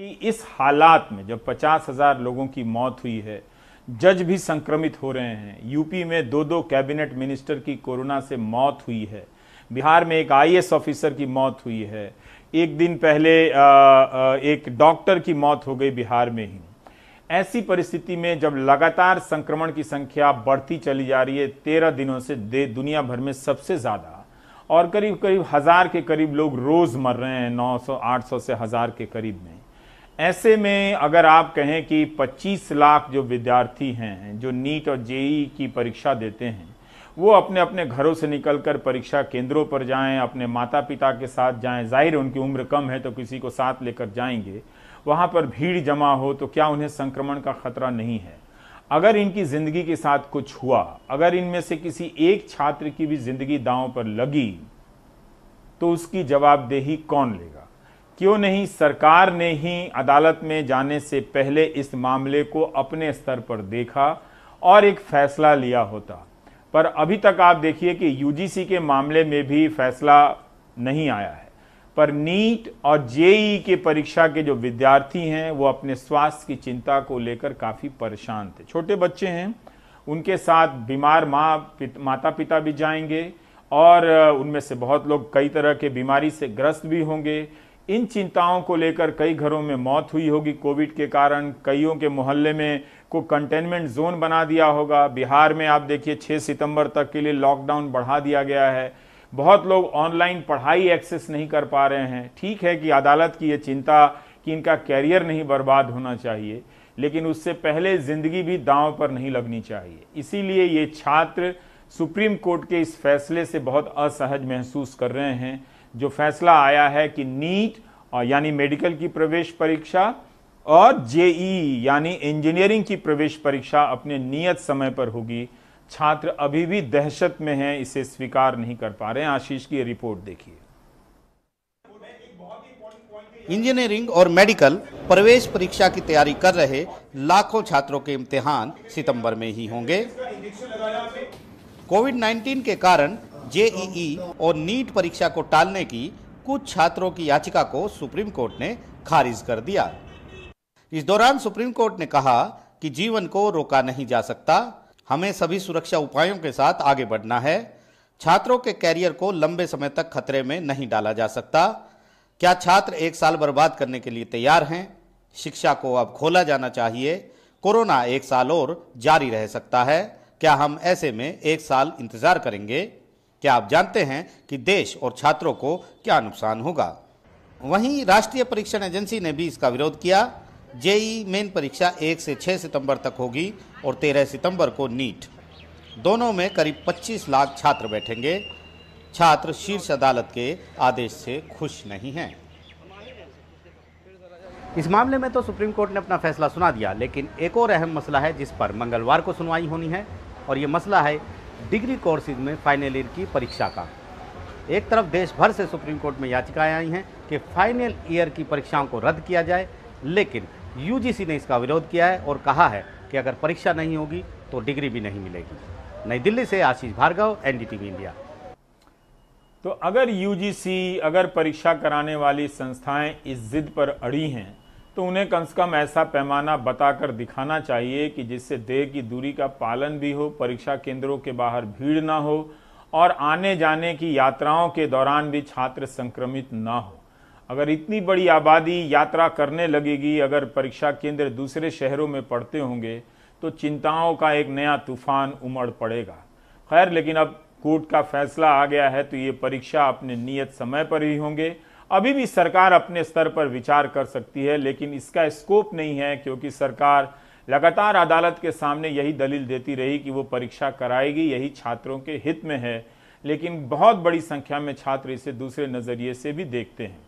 कि इस हालात में जब पचास हजार लोगों की मौत हुई है जज भी संक्रमित हो रहे हैं यूपी में दो दो कैबिनेट मिनिस्टर की कोरोना से मौत हुई है बिहार में एक आईएएस ऑफिसर की मौत हुई है एक दिन पहले एक डॉक्टर की मौत हो गई बिहार में ही ऐसी परिस्थिति में जब लगातार संक्रमण की संख्या बढ़ती चली जा रही है तेरह दिनों से दे दुनिया भर में सबसे ज़्यादा और करीब करीब हज़ार के करीब लोग रोज़ मर रहे हैं 900 800 से हज़ार के करीब में ऐसे में अगर आप कहें कि 25 लाख जो विद्यार्थी हैं जो नीट और जेई की परीक्षा देते हैं वो अपने अपने घरों से निकलकर परीक्षा केंद्रों पर जाएं अपने माता पिता के साथ जाएं जाहिर उनकी उम्र कम है तो किसी को साथ लेकर जाएंगे वहाँ पर भीड़ जमा हो तो क्या उन्हें संक्रमण का खतरा नहीं है अगर इनकी ज़िंदगी के साथ कुछ हुआ अगर इनमें से किसी एक छात्र की भी ज़िंदगी दांव पर लगी तो उसकी जवाबदेही कौन लेगा क्यों नहीं सरकार ने ही अदालत में जाने से पहले इस मामले को अपने स्तर पर देखा और एक फैसला लिया होता पर अभी तक आप देखिए कि यूजीसी के मामले में भी फैसला नहीं आया है पर नीट और जेई e के परीक्षा के जो विद्यार्थी हैं वो अपने स्वास्थ्य की चिंता को लेकर काफ़ी परेशान थे छोटे बच्चे हैं उनके साथ बीमार माँ पित, माता पिता भी जाएंगे और उनमें से बहुत लोग कई तरह के बीमारी से ग्रस्त भी होंगे इन चिंताओं को लेकर कई घरों में मौत हुई होगी कोविड के कारण कईयों के मोहल्ले में को कंटेनमेंट जोन बना दिया होगा बिहार में आप देखिए 6 सितंबर तक के लिए लॉकडाउन बढ़ा दिया गया है बहुत लोग ऑनलाइन पढ़ाई एक्सेस नहीं कर पा रहे हैं ठीक है कि अदालत की ये चिंता कि इनका कैरियर नहीं बर्बाद होना चाहिए लेकिन उससे पहले ज़िंदगी भी दांव पर नहीं लगनी चाहिए इसीलिए ये छात्र सुप्रीम कोर्ट के इस फैसले से बहुत असहज महसूस कर रहे हैं जो फैसला आया है कि नीट यानी मेडिकल की प्रवेश परीक्षा और जेई यानी इंजीनियरिंग की प्रवेश परीक्षा अपने नियत समय पर होगी छात्र अभी भी दहशत में हैं इसे स्वीकार नहीं कर पा रहे हैं आशीष की रिपोर्ट देखिए इंजीनियरिंग और मेडिकल प्रवेश परीक्षा की तैयारी कर रहे लाखों छात्रों के इम्तिहान सितंबर में ही होंगे कोविड 19 के कारण जेईई और नीट परीक्षा को टालने की कुछ छात्रों की याचिका को सुप्रीम कोर्ट ने खारिज कर दिया इस दौरान सुप्रीम कोर्ट ने कहा कि जीवन को रोका नहीं जा सकता हमें सभी सुरक्षा उपायों के साथ आगे बढ़ना है छात्रों के कैरियर को लंबे समय तक खतरे में नहीं डाला जा सकता क्या छात्र एक साल बर्बाद करने के लिए तैयार हैं शिक्षा को अब खोला जाना चाहिए कोरोना एक साल और जारी रह सकता है क्या हम ऐसे में एक साल इंतजार करेंगे क्या आप जानते हैं कि देश और छात्रों को क्या नुकसान होगा वहीं राष्ट्रीय परीक्षण एजेंसी ने भी इसका विरोध किया जेई मेन परीक्षा 1 से 6 सितंबर तक होगी और 13 सितंबर को नीट दोनों में करीब 25 लाख छात्र बैठेंगे छात्र शीर्ष अदालत के आदेश से खुश नहीं हैं इस मामले में तो सुप्रीम कोर्ट ने अपना फैसला सुना दिया लेकिन एक और अहम मसला है जिस पर मंगलवार को सुनवाई होनी है और ये मसला है डिग्री कोर्सेज में फाइनल ईयर की परीक्षा का एक तरफ देश भर से सुप्रीम कोर्ट में याचिकाएं आई हैं कि फाइनल ईयर की परीक्षाओं को रद्द किया जाए लेकिन यूजीसी ने इसका विरोध किया है और कहा है कि अगर परीक्षा नहीं होगी तो डिग्री भी नहीं मिलेगी नई दिल्ली से आशीष भार्गव एनडीटीवी इंडिया तो अगर यूजीसी अगर परीक्षा कराने वाली संस्थाएं इस जिद पर अड़ी हैं तो उन्हें कम से कम ऐसा पैमाना बताकर दिखाना चाहिए कि जिससे देह की दूरी का पालन भी हो परीक्षा केंद्रों के बाहर भीड़ ना हो और आने जाने की यात्राओं के दौरान भी छात्र संक्रमित ना हो अगर इतनी बड़ी आबादी यात्रा करने लगेगी अगर परीक्षा केंद्र दूसरे शहरों में पढ़ते होंगे तो चिंताओं का एक नया तूफान उमड़ पड़ेगा खैर लेकिन अब कोर्ट का फैसला आ गया है तो ये परीक्षा अपने नियत समय पर ही होंगे अभी भी सरकार अपने स्तर पर विचार कर सकती है लेकिन इसका स्कोप नहीं है क्योंकि सरकार लगातार अदालत के सामने यही दलील देती रही कि वो परीक्षा कराएगी यही छात्रों के हित में है लेकिन बहुत बड़ी संख्या में छात्र इसे दूसरे नज़रिए से भी देखते हैं